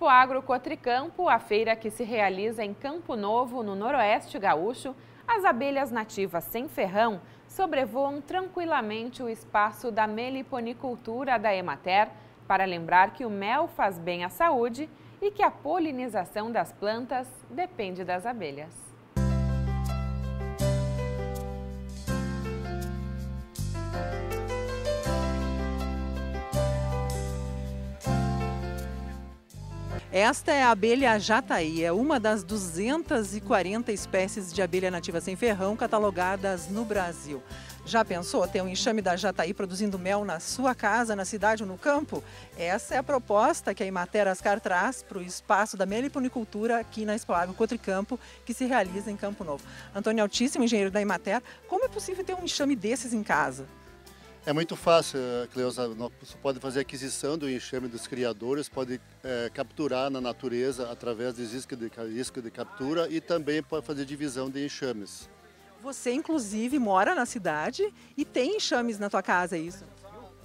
Expo Agro Cotricampo, a feira que se realiza em Campo Novo, no Noroeste Gaúcho, as abelhas nativas sem ferrão sobrevoam tranquilamente o espaço da meliponicultura da Emater para lembrar que o mel faz bem à saúde e que a polinização das plantas depende das abelhas. Esta é a abelha jataí, é uma das 240 espécies de abelha nativa sem ferrão catalogadas no Brasil. Já pensou ter um enxame da jataí produzindo mel na sua casa, na cidade ou no campo? Essa é a proposta que a Imater Ascar traz para o espaço da meliponicultura aqui na Espalagro Cotricampo, que se realiza em Campo Novo. Antônio Altíssimo, engenheiro da Imater, como é possível ter um enxame desses em casa? É muito fácil, eh, Cleusa. Você pode fazer aquisição do enxame dos criadores, pode é, capturar na natureza através de isca, de isca de captura e também pode fazer divisão de enxames. Você, inclusive, mora na cidade e tem enxames na sua casa, é isso?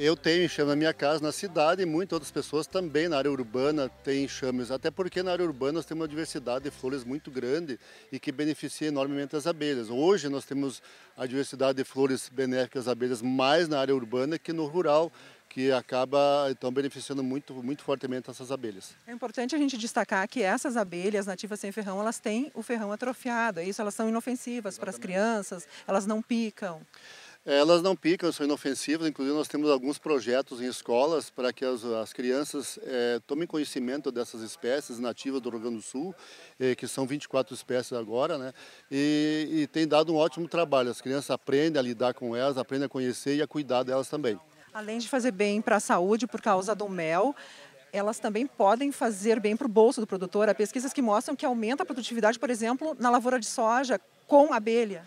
Eu tenho enxame na minha casa, na cidade, e muitas outras pessoas também na área urbana têm enxames, até porque na área urbana nós temos uma diversidade de flores muito grande e que beneficia enormemente as abelhas. Hoje nós temos a diversidade de flores benéficas às abelhas mais na área urbana que no rural, que acaba então beneficiando muito, muito fortemente essas abelhas. É importante a gente destacar que essas abelhas nativas sem ferrão, elas têm o ferrão atrofiado, é isso, elas são inofensivas Exatamente. para as crianças, elas não picam. É, elas não picam, são inofensivas, inclusive nós temos alguns projetos em escolas para que as, as crianças é, tomem conhecimento dessas espécies nativas do Rio Grande do Sul, é, que são 24 espécies agora, né? E, e tem dado um ótimo trabalho. As crianças aprendem a lidar com elas, aprendem a conhecer e a cuidar delas também. Além de fazer bem para a saúde por causa do mel, elas também podem fazer bem para o bolso do produtor. Há pesquisas que mostram que aumenta a produtividade, por exemplo, na lavoura de soja com abelha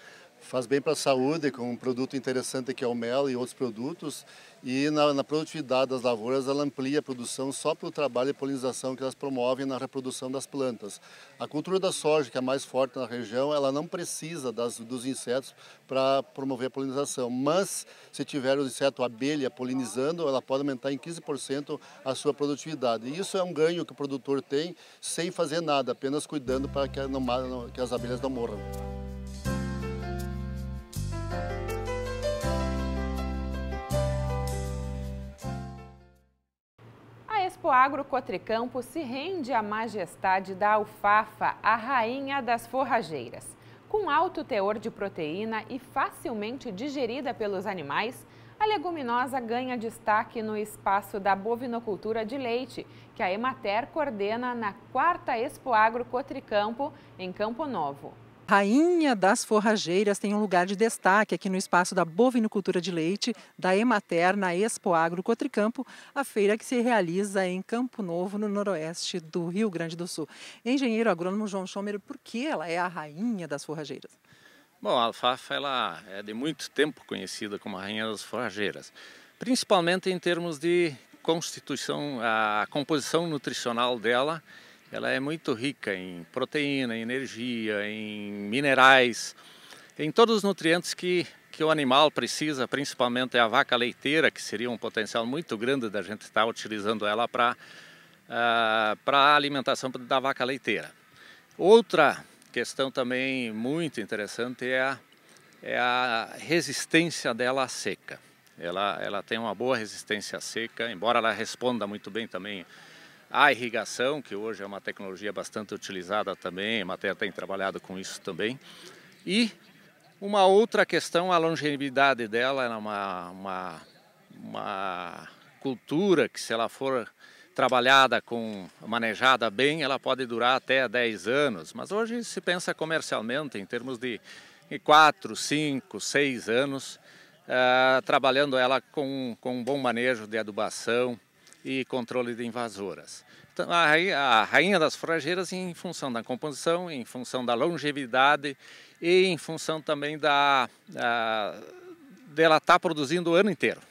faz bem para a saúde, com um produto interessante que é o mel e outros produtos. E na, na produtividade das lavouras, ela amplia a produção só pelo trabalho e polinização que elas promovem na reprodução das plantas. A cultura da soja, que é mais forte na região, ela não precisa das, dos insetos para promover a polinização. Mas, se tiver o inseto abelha polinizando, ela pode aumentar em 15% a sua produtividade. E isso é um ganho que o produtor tem sem fazer nada, apenas cuidando para que, não, que as abelhas não morram. Agro Cotricampo se rende à majestade da alfafa, a rainha das forrageiras. Com alto teor de proteína e facilmente digerida pelos animais, a leguminosa ganha destaque no espaço da bovinocultura de leite, que a Emater coordena na quarta Expo Agro Cotricampo, em Campo Novo. Rainha das Forrageiras tem um lugar de destaque aqui no espaço da Bovinocultura de Leite, da Emater, na Expo Agro Cotricampo, a feira que se realiza em Campo Novo, no noroeste do Rio Grande do Sul. Engenheiro agrônomo João Schomer, por que ela é a Rainha das Forrageiras? Bom, a alfafa ela é de muito tempo conhecida como a Rainha das Forrageiras, principalmente em termos de constituição, a composição nutricional dela ela é muito rica em proteína, em energia, em minerais, em todos os nutrientes que, que o animal precisa, principalmente a vaca leiteira, que seria um potencial muito grande da gente estar utilizando ela para uh, ah, a alimentação da vaca leiteira. Outra questão também muito interessante é a, é a resistência dela à seca. Ela, ela tem uma boa resistência à seca, embora ela responda muito bem também a irrigação, que hoje é uma tecnologia bastante utilizada também, a Matéria tem trabalhado com isso também. E uma outra questão, a longevidade dela, é uma, uma, uma cultura que se ela for trabalhada com manejada bem, ela pode durar até 10 anos, mas hoje se pensa comercialmente em termos de 4, 5, 6 anos, uh, trabalhando ela com, com um bom manejo de adubação, e controle de invasoras. Então, a, rainha das forrageiras, em função da composição, em função da longevidade e em função também da, da dela estar tá produzindo o ano inteiro.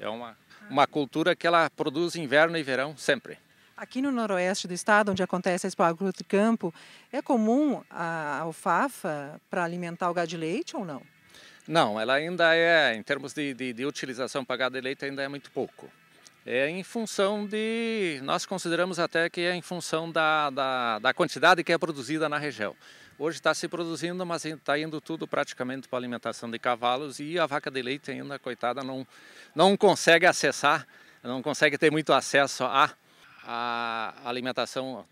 É uma, uma cultura que ela produz inverno e verão sempre. Aqui no noroeste do estado, onde acontece a de campo, é comum a alfafa para alimentar o gado de leite ou não? Não, ela ainda é, em termos de, de, de utilização para gado de leite, ainda é muito pouco é em função de, nós consideramos até que é em função da, da, da quantidade que é produzida na região. Hoje está se produzindo, mas está indo tudo praticamente para alimentação de cavalos e a vaca de leite ainda, coitada, não, não consegue acessar, não consegue ter muito acesso à alimentação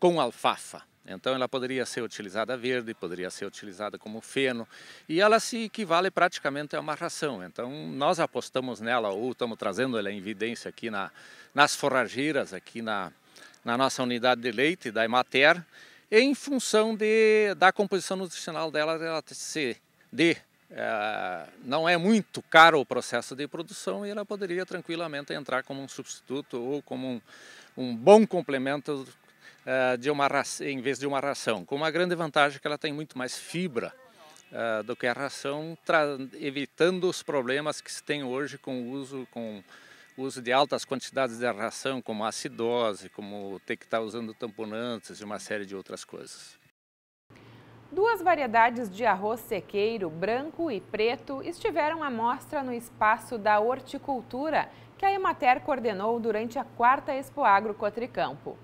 com alfafa. Então ela poderia ser utilizada verde, poderia ser utilizada como feno e ela se equivale praticamente a uma ração. Então nós apostamos nela ou estamos trazendo ela em evidência aqui na, nas forrageiras, aqui na, na nossa unidade de leite da Emater, em função de, da composição nutricional dela, ela ser de é, não é muito caro o processo de produção e ela poderia tranquilamente entrar como um substituto ou como um, um bom complemento eh, de uma ração, em vez de uma ração, com uma grande vantagem que ela tem muito mais fibra uh, do que a ração, evitando os problemas que se tem hoje com o uso com o uso de altas quantidades de ração, como acidose, como ter que estar tá usando tamponantes e uma série de outras coisas. Duas variedades de arroz sequeiro, branco e preto, estiveram à mostra no espaço da horticultura que a Emater coordenou durante a quarta Expo Agro Cotricampo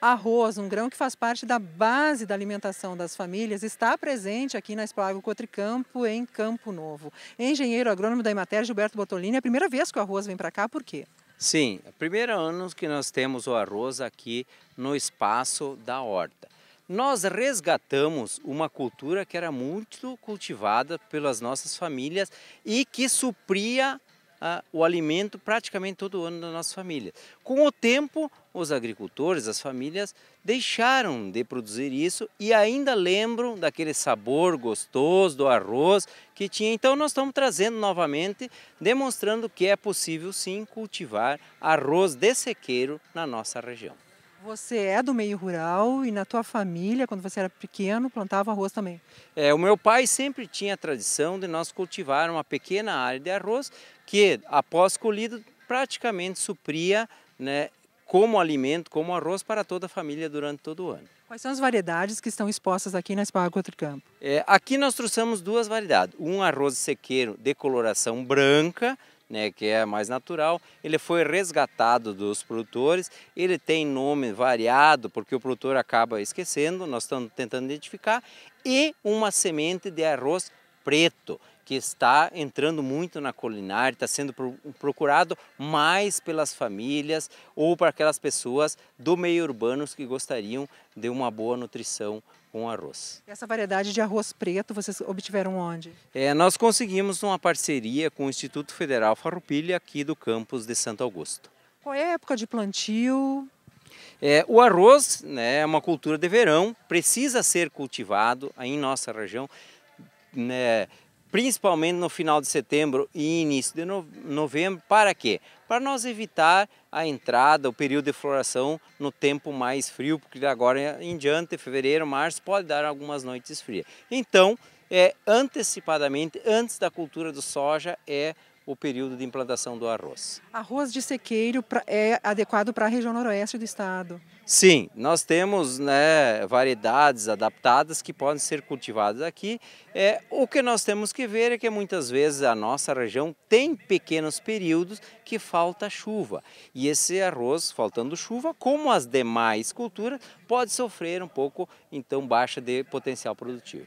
arroz, um grão que faz parte da base da alimentação das famílias, está presente aqui na Espalago Cotricampo, em Campo Novo. Engenheiro agrônomo da Imater, Gilberto Botolini, é a primeira vez que o arroz vem para cá, por quê? Sim, é o primeiro ano que nós temos o arroz aqui no espaço da horta. Nós resgatamos uma cultura que era muito cultivada pelas nossas famílias e que supria ah, o alimento praticamente todo ano da nossa família. Com o tempo, os agricultores, as famílias deixaram de produzir isso e ainda lembram daquele sabor gostoso do arroz que tinha. Então nós estamos trazendo novamente, demonstrando que é possível sim cultivar arroz de sequeiro na nossa região. Você é do meio rural e na tua família, quando você era pequeno, plantava arroz também? É, o meu pai sempre tinha a tradição de nós cultivar uma pequena área de arroz que após colhido praticamente supria né, como alimento, como arroz para toda a família durante todo o ano. Quais são as variedades que estão expostas aqui na Esparra Cotricampo? É, aqui nós trouxemos duas variedades. Um arroz sequeiro de coloração branca, né, que é mais natural. Ele foi resgatado dos produtores. Ele tem nome variado, porque o produtor acaba esquecendo, nós estamos tentando identificar. E uma semente de arroz preto que está entrando muito na culinária, está sendo procurado mais pelas famílias ou para aquelas pessoas do meio urbano que gostariam de uma boa nutrição com arroz. Essa variedade de arroz preto vocês obtiveram onde? É, nós conseguimos uma parceria com o Instituto Federal Farroupilha aqui do campus de Santo Augusto. Qual é a época de plantio? É, o arroz né, é uma cultura de verão, precisa ser cultivado aí em nossa região. Né, principalmente no final de setembro e início de novembro. Para quê? Para nós evitar a entrada, o período de floração no tempo mais frio, porque agora em diante, fevereiro, março, pode dar algumas noites frias. Então, é, antecipadamente, antes da cultura do soja, é o período de implantação do arroz. Arroz de sequeiro é adequado para a região noroeste do estado? Sim, nós temos né, variedades adaptadas que podem ser cultivadas aqui. É, o que nós temos que ver é que muitas vezes a nossa região tem pequenos períodos que falta chuva. E esse arroz, faltando chuva, como as demais culturas, pode sofrer um pouco, então, baixa de potencial produtivo.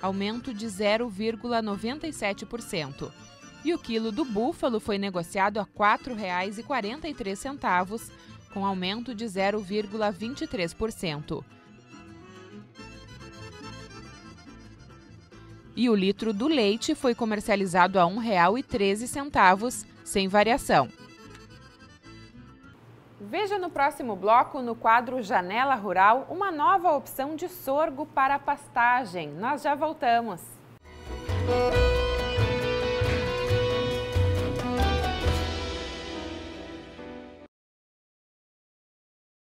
aumento de 0,97%. E o quilo do búfalo foi negociado a R$ 4,43, com aumento de 0,23%. E o litro do leite foi comercializado a R$ 1,13, sem variação. Veja no próximo bloco, no quadro Janela Rural, uma nova opção de sorgo para pastagem. Nós já voltamos. Música